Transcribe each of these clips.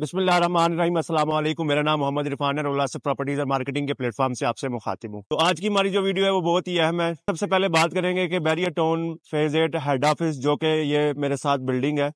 बिस्मिल्लाम मेरा नाम मोहम्मद इरफान है रोला से प्रॉपर्टीज और मार्केटिंग के प्लेटफॉर्म से आपसे मुखातिब हूँ तो आज की हमारी जो वीडियो है वो बहुत ही अहम है सबसे पहले बात करेंगे कि Bahria town phase eight head office जो कि ये मेरे साथ बिल्डिंग है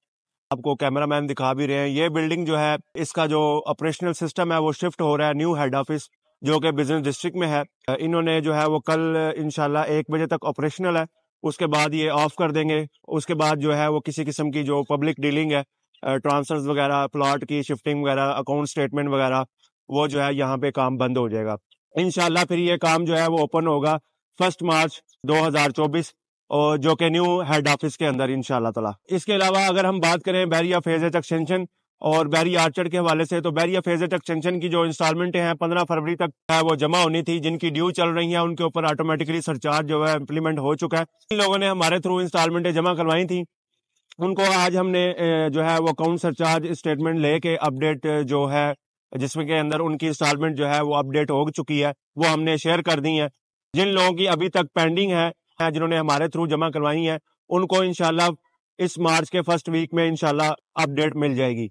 आपको कैमरा मैन दिखा भी रहे हैं ये बिल्डिंग जो है इसका जो ऑपरेशनल सिस्टम है वो शिफ्ट हो रहा है न्यू हेड ऑफिस जो कि बिजनेस डिस्ट्रिक्ट में है इन्होंने जो है वो कल इनशाला एक बजे तक ऑपरेशनल है उसके बाद ये ऑफ कर देंगे उसके बाद जो है वो किसी किस्म की जो पब्लिक डीलिंग है ट्रांसफर्स वगैरह प्लॉट की शिफ्टिंग वगैरह अकाउंट स्टेटमेंट वगैरह वो जो है यहाँ पे काम बंद हो जाएगा इनशाला फिर ये काम जो है वो ओपन होगा फर्स्ट मार्च 2024 और जो कि न्यू हेड ऑफिस के अंदर इनशाला तला इसके अलावा अगर हम बात करें बैरिया फेज एक्सटेंशन और बैरी आर्चर के हवाले से तो बैरिया फेज एक्सटेंशन की जो इंस्टॉलमेंटें हैं पंद्रह फरवरी तक है वो जमा होनी थी जिनकी ड्यू चल रही है उनके ऊपर ऑटोमेटिकली सरचार्ज जो है इम्प्लीमेंट हो चुका है इन लोगों ने हमारे थ्रू इंस्टॉलमेंटें जमा करवाई थी उनको आज हमने जो है वो अकाउंट सरचार्ज स्टेटमेंट लेके अपडेट जो है जिसमें के अंदर उनकी इंस्टॉलमेंट जो है वो अपडेट हो चुकी है वो हमने शेयर कर दी है जिन लोगों की अभी तक पेंडिंग है जिन्होंने हमारे थ्रू जमा करवाई है उनको इनशाला इस मार्च के फर्स्ट वीक में इनशाला अपडेट मिल जाएगी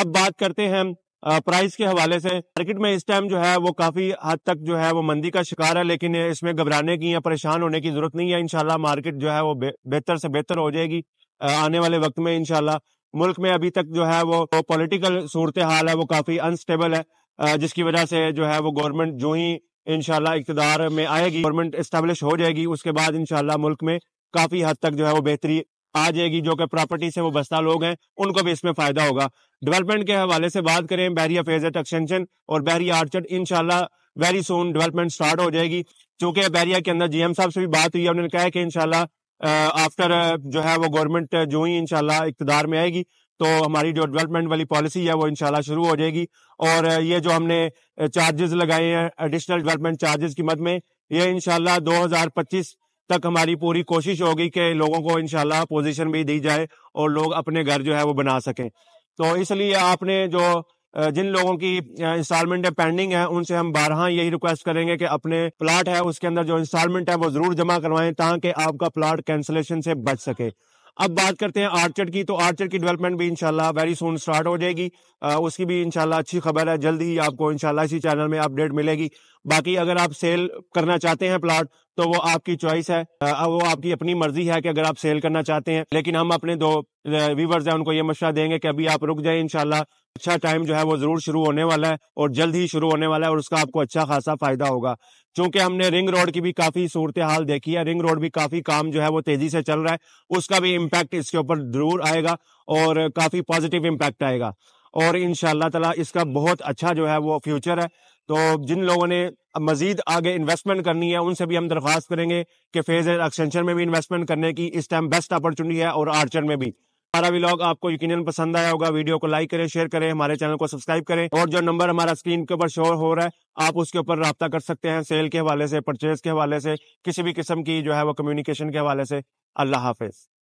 अब बात करते हैं प्राइस के हवाले से मार्केट में इस टाइम जो है वो काफी हद तक जो है वो मंदी का शिकार है लेकिन इसमें घबराने की या परेशान होने की जरूरत नहीं है इनशाला मार्केट जो है वो बेहतर से बेहतर हो जाएगी आने वाले वक्त में इनशाला मुल्क में अभी तक जो है वो पॉलिटिकल सूरत हाल है वो काफ़ी अनस्टेबल है जिसकी वजह से जो है वो गवर्नमेंट जो ही इनशाला इकतदार में आएगी गवर्नमेंट इस्टेब्लिश हो जाएगी उसके बाद इनशाला मुल्क में काफ़ी हद तक जो है वो बेहतरी आ जाएगी जो कि प्रॉपर्टी से वो बस्ता लोग हैं उनको भी इसमें फ़ायदा होगा डेवलपमेंट के हवाले से बात करें बहरिया फेजट एक्सटेंशन और बहरिया आर्चर इनशाला वेरी सोन डेवलपमेंट स्टार्ट हो जाएगी चूंकि बैरिया के अंदर जीएम साहब से भी बात हुई है उन्होंने कहा कि इनशाला आफ्टर जो है वो गवर्नमेंट जो ही इनशाला इकतदार में आएगी तो हमारी जो डेवलपमेंट वाली पॉलिसी है वो इनशाला शुरू हो जाएगी और ये जो हमने चार्जेस लगाए हैं एडिशनल डेवलपमेंट चार्जेस की मद में ये इनशाला पच्चीस तक हमारी पूरी कोशिश होगी कि लोगों को इनशाला पोजिशन भी दी जाए और लोग अपने घर जो है वो बना सकें तो इसलिए आपने जो जिन लोगों की इंस्टॉलमेंट है पेंडिंग है उनसे हम बारह यही रिक्वेस्ट करेंगे कि अपने प्लाट है उसके अंदर जो इंस्टॉलमेंट है वो जरूर जमा करवाएं ताकि आपका प्लाट कैंसिलेशन से बच सके अब बात करते हैं आर्चर की तो आर्चर की डेवलपमेंट भी इंशाल्लाह वेरी सुन स्टार्ट हो जाएगी आ, उसकी भी इंशाल्लाह अच्छी खबर है जल्द ही आपको इंशाल्लाह इसी चैनल में अपडेट मिलेगी बाकी अगर आप सेल करना चाहते हैं प्लाट तो वो आपकी चॉइस है आ, वो आपकी अपनी मर्जी है कि अगर आप सेल करना चाहते हैं लेकिन हम अपने दो व्यूवर्स हैं उनको ये मशा देंगे कि अभी आप रुक जाए इनशाला अच्छा टाइम जो है वो ज़रूर शुरू होने वाला है और जल्द ही शुरू होने वाला है और उसका आपको अच्छा खासा फ़ायदा होगा चूंकि हमने रिंग रोड की भी काफ़ी सूरत हाल देखी है रिंग रोड भी काफ़ी काम जो है वो तेज़ी से चल रहा है उसका भी इम्पैक्ट इसके ऊपर ज़रूर आएगा और काफ़ी पॉजिटिव इम्पैक्ट आएगा और इन ताला इसका बहुत अच्छा जो है वो फ्यूचर है तो जिन लोगों ने मजीद आगे इन्वेस्टमेंट करनी है उनसे भी हम दरख्वास्त करेंगे कि फेज़ एक्सटेंशन में भी इन्वेस्टमेंट करने की इस टाइम बेस्ट अपॉर्चुनिटी है और आर्चर में भी हमारा व्लॉग आपको यकीन पसंद आया होगा वीडियो को लाइक करें शेयर करें हमारे चैनल को सब्सक्राइब करें और जो नंबर हमारा स्क्रीन के ऊपर शोर हो रहा है आप उसके ऊपर रब्ता कर सकते हैं सेल के हवाले से परचेज के हवाले से किसी भी किस्म की जो है वो कम्युनिकेशन के हवाले से अल्लाह हाफिज